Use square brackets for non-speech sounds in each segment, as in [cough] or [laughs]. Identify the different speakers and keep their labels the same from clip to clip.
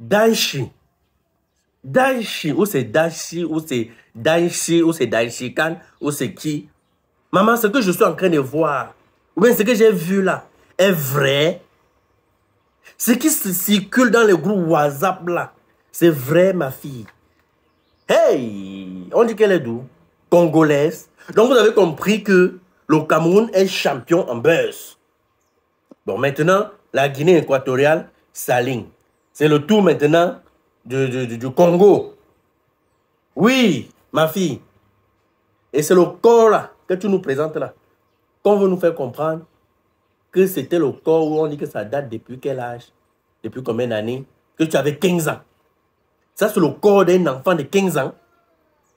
Speaker 1: Daishi. Daishi, ou c'est Daishi, ou c'est Daishi, ou c'est Daishikan, ou c'est qui. Maman, ce que je suis en train de voir, ou bien ce que j'ai vu là, est vrai. Ce qui circule dans le groupe WhatsApp là, c'est vrai, ma fille. Hey, on dit qu'elle est d'où Congolaise. Donc vous avez compris que le Cameroun est champion en buzz. Bon, maintenant, la Guinée équatoriale s'aligne. C'est le tour maintenant du, Congo. Oui, ma fille. Et c'est le corps là, que tu nous présentes là qu'on veut nous faire comprendre que c'était le corps où on dit que ça date depuis quel âge, depuis combien d'années, que tu avais 15 ans. Ça, c'est le corps d'un enfant de 15 ans.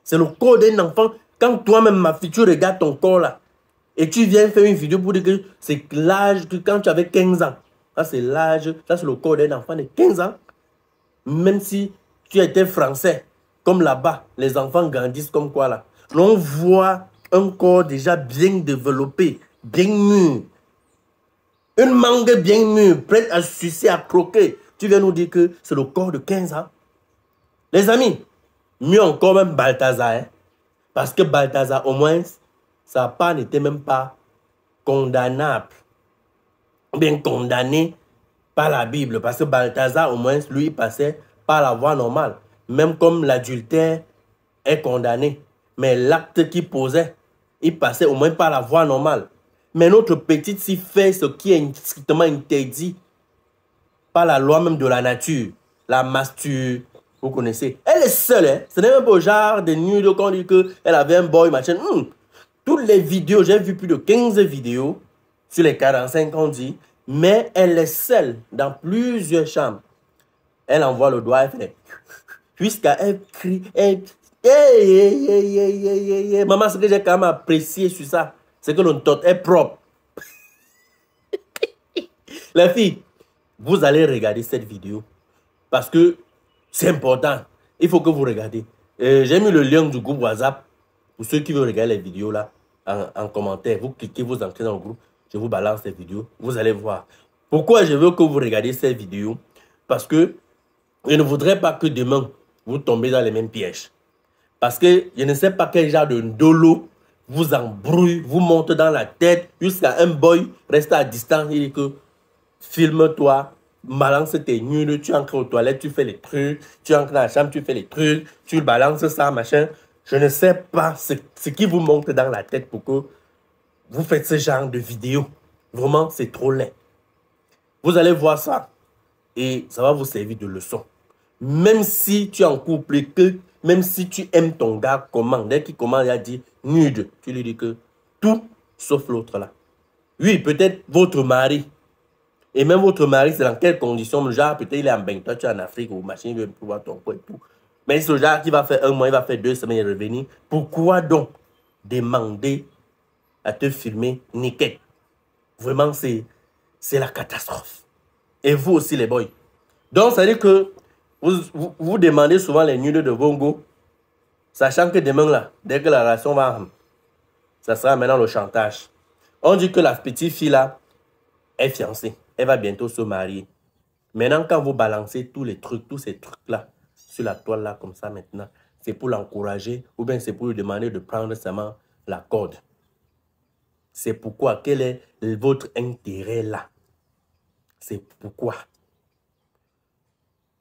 Speaker 1: C'est le corps d'un enfant. Quand toi-même, ma fille, tu regardes ton corps là, et tu viens faire une vidéo pour dire que c'est l'âge que quand tu avais 15 ans ça c'est l'âge, ça c'est le corps d'un enfant de 15 ans. Même si tu étais français, comme là-bas, les enfants grandissent comme quoi là. On voit un corps déjà bien développé, bien mûr. Une mangue bien mûre, prête à sucer, à croquer. Tu viens nous dire que c'est le corps de 15 ans. Les amis, mieux encore même Balthazar. Hein. Parce que Balthazar, au moins, sa part n'était même pas condamnable bien condamné par la Bible. Parce que Balthazar, au moins, lui, passait par la voie normale. Même comme l'adultère est condamné. Mais l'acte qu'il posait, il passait au moins par la voie normale. Mais notre petite fille fait ce qui est strictement interdit par la loi même de la nature. La masture, vous connaissez. Elle est seule, hein? ce n'est même pas au genre de nude qu'on dit qu'elle avait un boy, machin. Hmm. Toutes les vidéos, j'ai vu plus de 15 vidéos sur les 45 qu'on dit, mais elle est seule dans plusieurs chambres. Elle envoie le doigt, elle fait Puisqu'elle [laughs] crie, Maman, ce que j'ai quand même apprécié sur ça, c'est que le est propre. [laughs] Les filles, vous allez regarder cette vidéo parce que c'est important. Il faut que vous regardez. Euh, j'ai mis le lien du groupe WhatsApp pour ceux qui veulent regarder les vidéos là en, en commentaire. Vous cliquez, vous entrez dans le groupe je vous balance ces vidéo. vous allez voir. Pourquoi je veux que vous regardiez ces vidéo Parce que je ne voudrais pas que demain, vous tombez dans les mêmes pièges. Parce que je ne sais pas quel genre de dolo vous embrouille, vous monte dans la tête jusqu'à un boy reste à distance et dit que filme-toi, balance tes nuls, tu entres aux toilettes, tu fais les trucs, tu entres dans la chambre, tu fais les trucs, tu balances ça, machin. Je ne sais pas ce, ce qui vous monte dans la tête pour que vous faites ce genre de vidéo. Vraiment, c'est trop laid. Vous allez voir ça et ça va vous servir de leçon. Même si tu es en couple même si tu aimes ton gars, comment Dès qu'il commence à dire nude, tu lui dis que tout sauf l'autre là. Oui, peut-être votre mari. Et même votre mari, c'est dans quelles conditions Genre, peut-être il est en toi tu es en Afrique ou machin, il veut pouvoir ton coin et tout. Mais ce genre qui va faire un mois, il va faire deux semaines et revenir. Pourquoi donc demander à te filmer nickel. Vraiment, c'est la catastrophe. Et vous aussi, les boys. Donc, ça veut dire que vous, vous, demandez souvent les nudes de Bongo, sachant que demain, là, dès que la relation va, ça sera maintenant le chantage. On dit que la petite fille, là, est fiancée. Elle va bientôt se marier. Maintenant, quand vous balancez tous les trucs, tous ces trucs-là, sur la toile, là, comme ça, maintenant, c'est pour l'encourager ou bien c'est pour lui demander de prendre seulement la corde. C'est pourquoi, quel est votre intérêt là C'est pourquoi.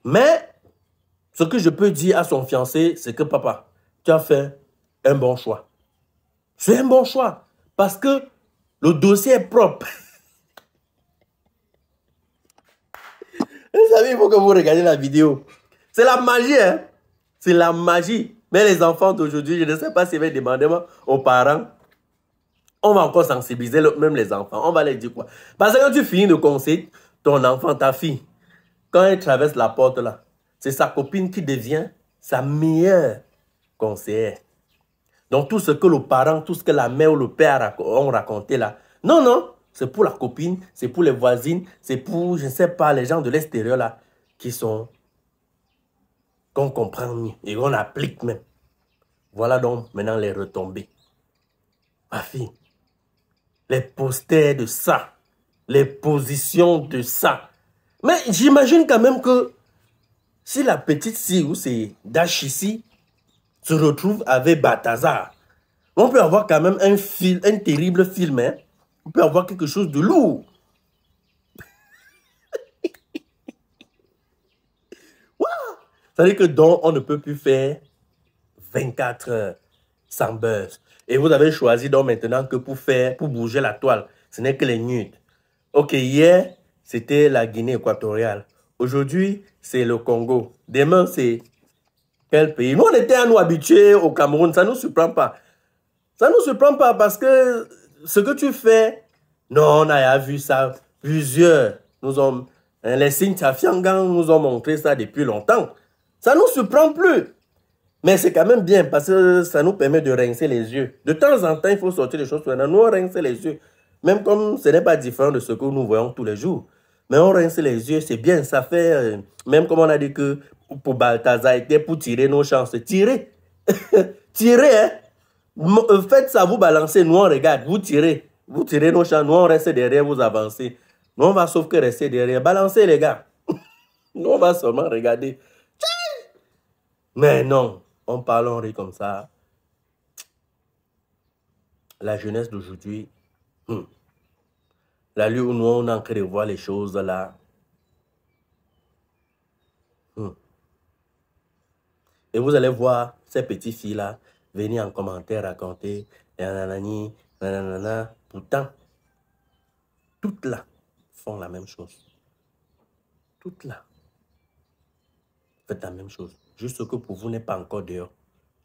Speaker 1: Mais, ce que je peux dire à son fiancé, c'est que papa, tu as fait un bon choix. C'est un bon choix parce que le dossier est propre. [laughs] Vous savez, il faut que vous regardiez la vidéo. C'est la magie, hein? C'est la magie. Mais les enfants d'aujourd'hui, je ne sais pas si vous vont demander aux parents on va encore sensibiliser même les enfants. On va leur dire quoi Parce que quand tu finis de conseiller ton enfant, ta fille, quand elle traverse la porte là, c'est sa copine qui devient sa meilleure conseillère. Donc tout ce que le parent, tout ce que la mère ou le père ont raconté là, non, non, c'est pour la copine, c'est pour les voisines, c'est pour, je ne sais pas, les gens de l'extérieur là, qui sont, qu'on comprend mieux et qu'on applique même. Voilà donc maintenant les retombées. Ma fille, les posters de ça, les positions de ça. Mais j'imagine quand même que si la petite si ou c'est ici, se retrouve avec Balthazar, on peut avoir quand même un, film, un terrible film. Hein? On peut avoir quelque chose de lourd. Ça [laughs] veut dire que donc, on ne peut plus faire 24 heures sans buzz. Et vous avez choisi donc maintenant que pour faire, pour bouger la toile, ce n'est que les nudes. Ok, hier, c'était la Guinée équatoriale. Aujourd'hui, c'est le Congo. Demain, c'est quel pays Nous, on était à nous habitués au Cameroun. Ça ne nous surprend pas. Ça ne nous surprend pas parce que ce que tu fais, non, on a vu ça. Plusieurs nous ont... Hein, les signes nous ont montré ça depuis longtemps. Ça ne nous surprend plus. Mais c'est quand même bien parce que ça nous permet de rincer les yeux. De temps en temps, il faut sortir les choses. Nous, on rince les yeux. Même comme ce n'est pas différent de ce que nous voyons tous les jours. Mais on rince les yeux, c'est bien. Ça fait, euh, même comme on a dit que pour Balthazar était pour tirer nos chances. Tirer. [laughs] tirer, hein. Euh, faites ça, vous balancez. Nous, on regarde. Vous tirez. Vous tirez nos chances. Nous, on reste derrière, vous avancez. Nous, on va sauf que rester derrière. Balancez, les gars. [laughs] nous, on va seulement regarder. Mais non, on parle, on rit comme ça. La jeunesse d'aujourd'hui, hmm. la lieu où nous on en crée, voir les choses là. Hmm. Et vous allez voir ces petits filles-là venir en commentaire raconter nananana, Pourtant, toutes là font la même chose. Toutes là faites la même chose. Juste ce que pour vous n'est pas encore dehors.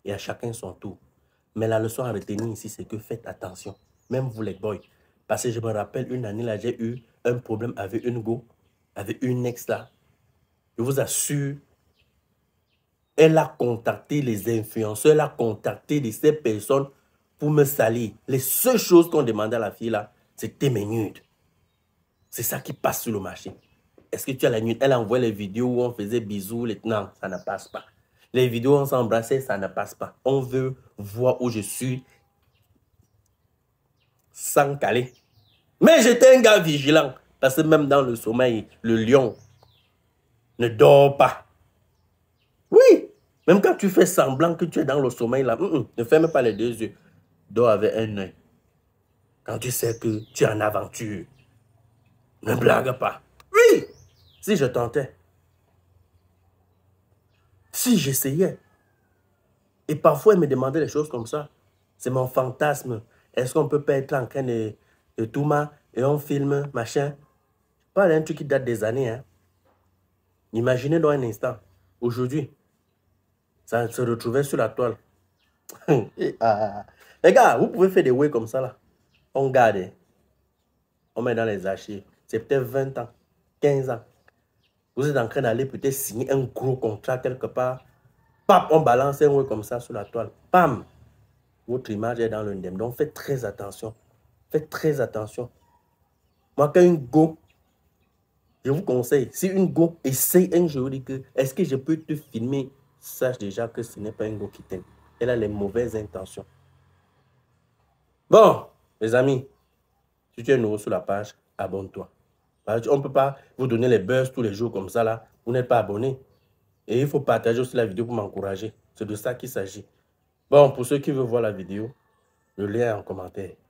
Speaker 1: Et à chacun son tour. Mais la leçon à retenir ici, c'est que faites attention. Même vous les boys. Parce que je me rappelle, une année là, j'ai eu un problème avec une go, avec une ex là. Je vous assure, elle a contacté les influenceurs, elle a contacté de ces personnes pour me salir. Les seules choses qu'on demandait à la fille là, c'était mes nudes. C'est ça qui passe sur le marché. Est-ce que tu as la nuit Elle envoie les vidéos où on faisait bisous. Les... Non, ça ne passe pas. Les vidéos où on s'embrassait, ça ne passe pas. On veut voir où je suis sans caler. Mais j'étais un gars vigilant. Parce que même dans le sommeil, le lion ne dort pas. Oui, même quand tu fais semblant que tu es dans le sommeil, là, ne ferme pas les deux yeux. Dors avec un œil. Quand tu sais que tu es en aventure, ne blague pas. Si je tentais, si j'essayais, et parfois, elle me demandait des choses comme ça. C'est mon fantasme. Est-ce qu'on peut pas être en train de, tout et on filme, machin Pas un truc qui date des années. Hein. Imaginez dans un instant, aujourd'hui, ça se retrouvait sur la toile. [laughs] Ah, les gars, vous pouvez faire des ways comme ça là. On garde. Hein. On met dans les archives. C'est peut-être 20 ans, 15 ans. Vous êtes en train d'aller peut-être signer un gros contrat quelque part. Pam, on balance un mot comme ça sur la toile. Pam, votre image est dans le même Donc faites très attention. Faites très attention. Moi, quand une go, je vous conseille, si une go essaie un jour que est-ce que je peux te filmer, sache déjà que ce n'est pas une go qui t'aime. Elle a les mauvaises intentions. Bon, mes amis, si tu es nouveau sur la page, abonne-toi. Bah, on ne peut pas vous donner les buzz tous les jours comme ça, là. Vous n'êtes pas abonné. Et il faut partager aussi la vidéo pour m'encourager. C'est de ça qu'il s'agit. Bon, pour ceux qui veulent voir la vidéo, le lien en commentaire.